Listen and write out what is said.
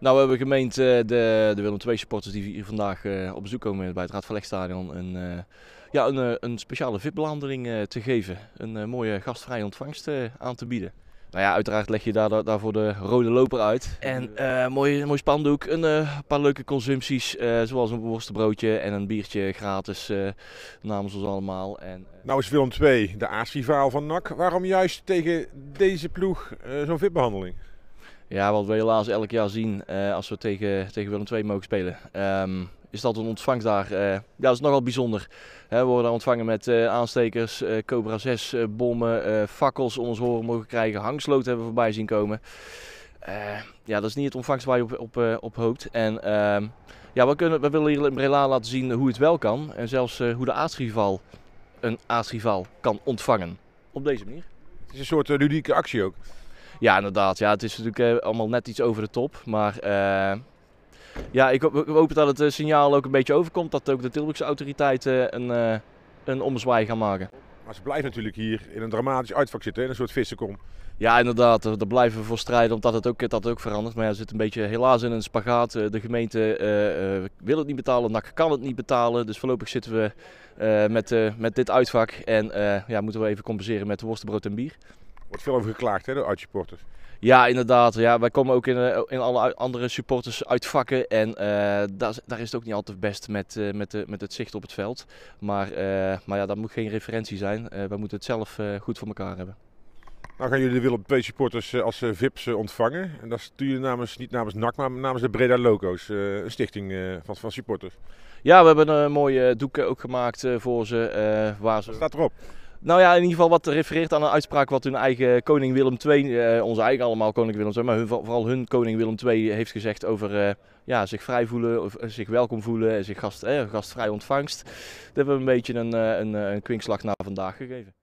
Nou, we hebben gemeend eh, de, de Willem II supporters die hier vandaag eh, op bezoek komen bij het Raad van Legstadion. Een, eh, ja, een, een speciale vip te geven. Een mooie gastvrije ontvangst aan te bieden. Nou ja, uiteraard leg je daar, daarvoor de rode loper uit. En uh, mooi, mooi spandoek, een paar leuke consumpties, zoals een worstenbroodje en een biertje gratis namens ons allemaal. En, nou is Willem 2 de aasrivaal van NAC. Waarom juist tegen deze ploeg zo'n VIP-behandeling? Ja, wat we helaas elk jaar zien eh, als we tegen, tegen Willem II mogen spelen. Ehm, is dat een ontvangst daar? Eh, ja, dat is nogal bijzonder. we worden daar ontvangen met eh, aanstekers, Cobra 6 bommen, fakkels om ons horen mogen krijgen. Hangsloot hebben we voorbij zien komen. ja, dat is niet het ontvangst waar je op, op, op hoopt. En ehm, ja, we, kunnen, we willen hier in Brela laten zien hoe het wel kan. En zelfs hoe de aartsrival een aartsrival kan ontvangen. Op deze manier. Het is een soort ludieke actie ook. Ja, inderdaad. Ja, het is natuurlijk eh, allemaal net iets over de top. Maar eh, ja, ik hoop, ik hoop, dat het eh, signaal ook een beetje overkomt. Dat ook de Tilburgse autoriteiten een, een omzwaai gaan maken. Maar ze blijven natuurlijk hier in een dramatisch uitvak zitten, in een soort vissenkom. Ja, inderdaad. Daar blijven we voor strijden, omdat het ook, dat ook verandert. Maar ja, zit een beetje helaas in een spagaat. De gemeente wil het niet betalen, NAC kan het niet betalen. Dus voorlopig zitten we met, uh, met dit uitvak. En ja, moeten we even compenseren met worstenbrood en bier. Wordt veel over geklaagd hè, door uitsupporters. Ja, inderdaad. Ja, wij komen ook in, eh, in alle andere supporters uitvakken. En eh, daar, daar, is het ook niet altijd best met, eh, met, de, met het zicht op het veld. Maar, maar ja, dat moet geen referentie zijn. wij moeten het zelf goed voor elkaar hebben. Nou gaan jullie de Willem II supporters als VIP's ontvangen. En dat stuur je namens, niet namens NAC, maar namens de Breda Loco's. Een stichting van, van supporters. Ja, we hebben een mooie doek ook gemaakt voor ze. waar ze... staat erop? Nou ja, in ieder geval wat refereert aan een uitspraak wat hun eigen koning Willem II, eh, onze eigen allemaal koning Willem II, maar hun, vooral hun koning Willem II heeft gezegd over eh, ja, zich vrij voelen, of, eh, zich welkom voelen, zich gast, gastvrij ontvangst. Dat hebben we een beetje een, een, een kwinkslag naar vandaag gegeven.